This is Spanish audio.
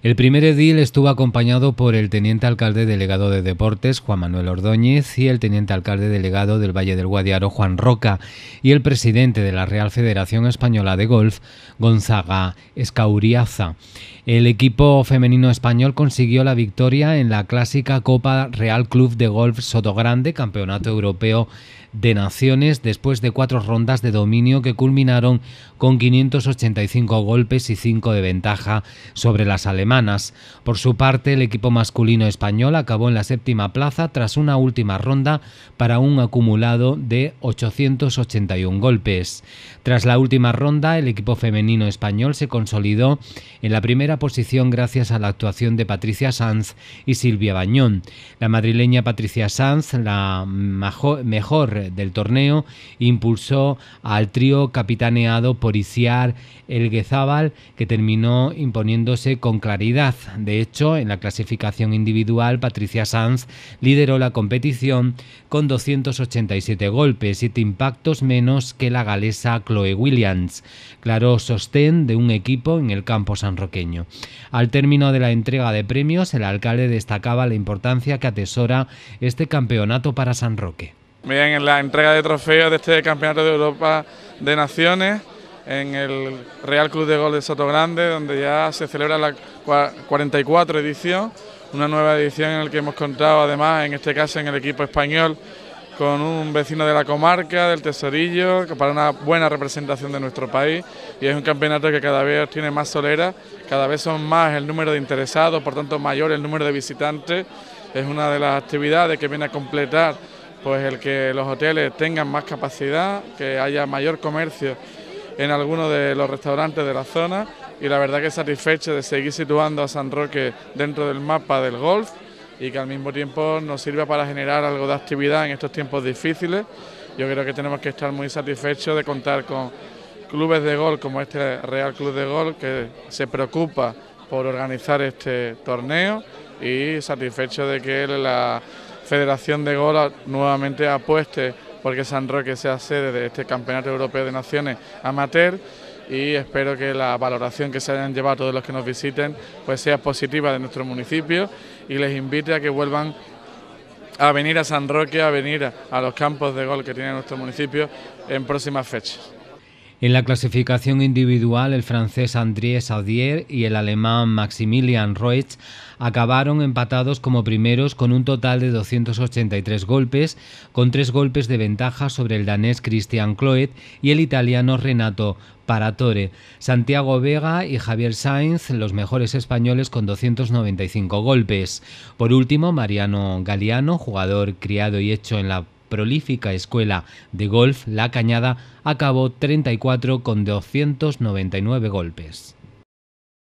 El primer edil estuvo acompañado por el teniente alcalde delegado de Deportes, Juan Manuel Ordóñez, y el teniente alcalde delegado del Valle del Guadiaro, Juan Roca, y el presidente de la Real Federación Española de Golf, Gonzaga Escauriaza. El equipo femenino español consiguió la victoria en la clásica Copa Real Club de Golf Sotogrande, Campeonato Europeo de Naciones, después de cuatro rondas de dominio que culminaron con 585 golpes y 5 de ventaja sobre las alemanas por su parte, el equipo masculino español acabó en la séptima plaza tras una última ronda para un acumulado de 881 golpes. Tras la última ronda, el equipo femenino español se consolidó en la primera posición gracias a la actuación de Patricia Sanz y Silvia Bañón. La madrileña Patricia Sanz, la mejor del torneo, impulsó al trío capitaneado por Isiar Elguezábal, que terminó imponiéndose con claridad de hecho, en la clasificación individual, Patricia Sanz lideró la competición con 287 golpes, 7 impactos menos que la galesa Chloe Williams, claro sostén de un equipo en el campo sanroqueño. Al término de la entrega de premios, el alcalde destacaba la importancia que atesora este campeonato para San Roque. Bien, en la entrega de trofeos de este Campeonato de Europa de Naciones, en el Real Club de Gol de Soto Grande, donde ya se celebra la 44 edición, una nueva edición en la que hemos contado además, en este caso en el equipo español, con un vecino de la comarca, del Tesorillo, para una buena representación de nuestro país. Y es un campeonato que cada vez tiene más solera, cada vez son más el número de interesados, por tanto mayor el número de visitantes. Es una de las actividades que viene a completar pues el que los hoteles tengan más capacidad, que haya mayor comercio en alguno de los restaurantes de la zona y la verdad que satisfecho de seguir situando a San Roque dentro del mapa del golf y que al mismo tiempo nos sirva para generar algo de actividad en estos tiempos difíciles. Yo creo que tenemos que estar muy satisfechos de contar con clubes de golf como este Real Club de Golf que se preocupa por organizar este torneo y satisfecho de que la Federación de Golf nuevamente apueste porque San Roque sea sede de este Campeonato Europeo de Naciones Amateur y espero que la valoración que se hayan llevado todos los que nos visiten pues sea positiva de nuestro municipio y les invite a que vuelvan a venir a San Roque, a venir a los campos de gol que tiene nuestro municipio en próximas fechas. En la clasificación individual, el francés André Saudier y el alemán Maximilian Reutz acabaron empatados como primeros con un total de 283 golpes, con tres golpes de ventaja sobre el danés Christian Cloet y el italiano Renato Paratore. Santiago Vega y Javier Sainz, los mejores españoles con 295 golpes. Por último, Mariano Galeano, jugador criado y hecho en la prolífica escuela de golf La Cañada acabó 34 con 299 golpes.